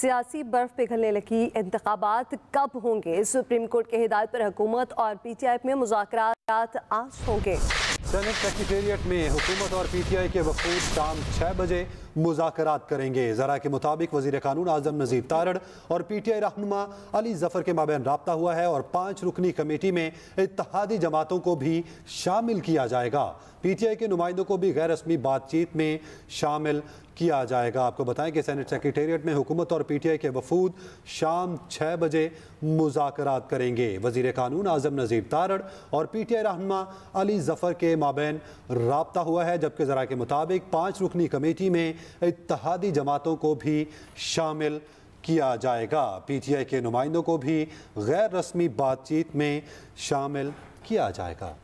सियासी बर्फ पिघलने लगी इंतबात कब होंगे सुप्रीम कोर्ट के हिदायत पर हुकूमत और पी टी आई में मुजाकर आज होंगे सेनेट सेक्रेटेरिएट में हुकूमत और पी टी आई के वफूद शाम छः बजे मुजात करेंगे जरा के मुताबिक वजीर कानून आजम नजीर तारड़ और पी टी आई रहनुमा अली जफर के माबेन रबता हुआ है और पाँच रुकनी कमेटी में इतिहादी जमातों को भी शामिल किया जाएगा पी टी आई के नुमाइंदों को भी गैर रस्मी बातचीत में शामिल किया जाएगा आपको बताएं कि सेनेट सेक्रेटेरिएट में हुकूमत और पी टी आई के वफूद शाम छः बजे मुजाकर करेंगे वजीर कानून आजम नजीर तारड़ और पी टी आई रहनमा अली जफर के माबेन रबता हुआ है जबकि ज़रा के मुताबिक पाँच रुकनी कमेटी में इतिहादी जमातों को भी शामिल किया जाएगा पी टी आई के नुमाइंदों को भी गैर रस्मी बातचीत में शामिल किया जाएगा